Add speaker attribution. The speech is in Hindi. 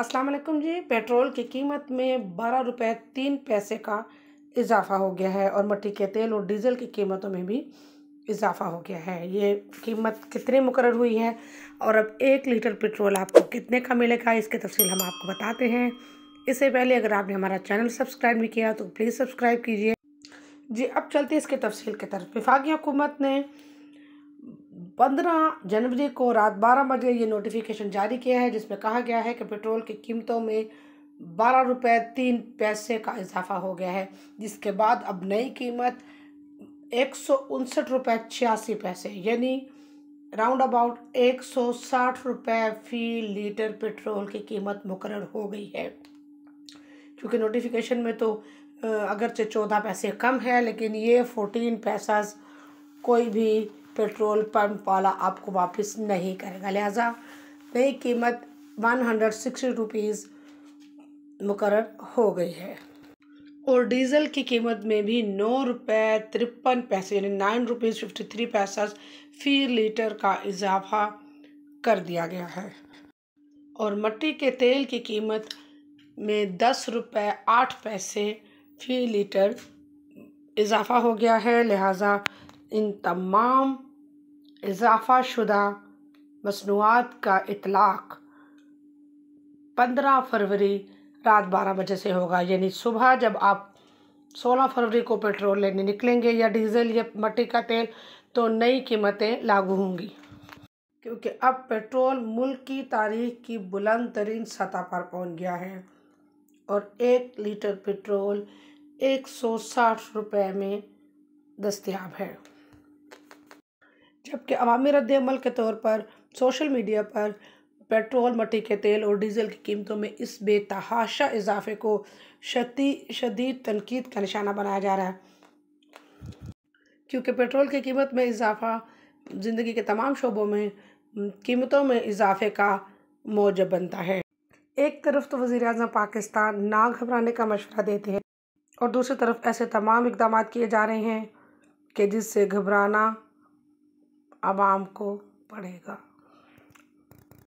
Speaker 1: अस्सलाम वालेकुम जी पेट्रोल की कीमत में बारह रुपये तीन पैसे का इजाफा हो गया है और मट्टी के तेल और डीज़ल की कीमतों में भी इजाफा हो गया है ये कीमत कितने मुकर हुई है और अब एक लीटर पेट्रोल आपको कितने का मिलेगा इसके तफसील हम आपको बताते हैं इससे पहले अगर आपने हमारा चैनल सब्सक्राइब नहीं किया तो प्लीज़ सब्सक्राइब कीजिए जी अब चलते इसके तफसील की तरफ विफाकी हुकूमत ने पंद्रह जनवरी को रात बारह बजे ये नोटिफिकेशन जारी किया है जिसमें कहा गया है कि पेट्रोल की कीमतों में बारह रुपये तीन पैसे का इजाफा हो गया है जिसके बाद अब नई कीमत एक सौ उनसठ रुपये छियासी पैसे यानी राउंड अबाउट एक सौ साठ रुपये फी लीटर पेट्रोल की कीमत मुकर हो गई है क्योंकि नोटिफिकेशन में तो अगरचे चौदह पैसे कम है लेकिन ये फोर्टीन पैसा कोई भी पेट्रोल पंप वाला आपको वापस नहीं करेगा लिहाजा नई कीमत वन हंड्रेड सिक्सटी रुपीज़ मुकर हो गई है और डीजल की कीमत में भी नौ रुपये तिरपन पैसे यानी नाइन रुपीज़ फिफ्टी थ्री पैसा फी लीटर का इजाफा कर दिया गया है और मट्टी के तेल की कीमत में दस रुपये आठ पैसे फी लीटर इजाफा हो गया है लिहाजा इन तमाम इजाफ़ा शुदा मसनूआत का इतलाक़ पंद्रह फरवरी रात बारह बजे से होगा यानी सुबह जब आप सोलह फरवरी को पेट्रोल लेने निकलेंगे या डीज़ल या मट्टी का तेल तो नई कीमतें लागू होंगी क्योंकि अब पेट्रोल मुल्क की तारीख की बुलंद तरीन सतह पर पहुंच गया है और एक लीटर पेट्रोल एक सौ साठ रुपये में दस्तियाब है जबकि अवामी रद्द अमल के तौर पर सोशल मीडिया पर पेट्रोल मट्टी के तेल और डीजल की कीमतों में इस बेतहाशा इजाफे को शदी शदीद तनकीद का निशाना बनाया जा रहा है क्योंकि पेट्रोल की कीमत में इजाफा ज़िंदगी के तमाम शोबों में कीमतों में इजाफे का मौजब बनता है एक तरफ तो वज़ी अजम पाकिस्तान ना घबराने का मशवरा देते हैं और दूसरी तरफ ऐसे तमाम इकदाम किए जा रहे हैं कि जिससे घबराना आवाम को पड़ेगा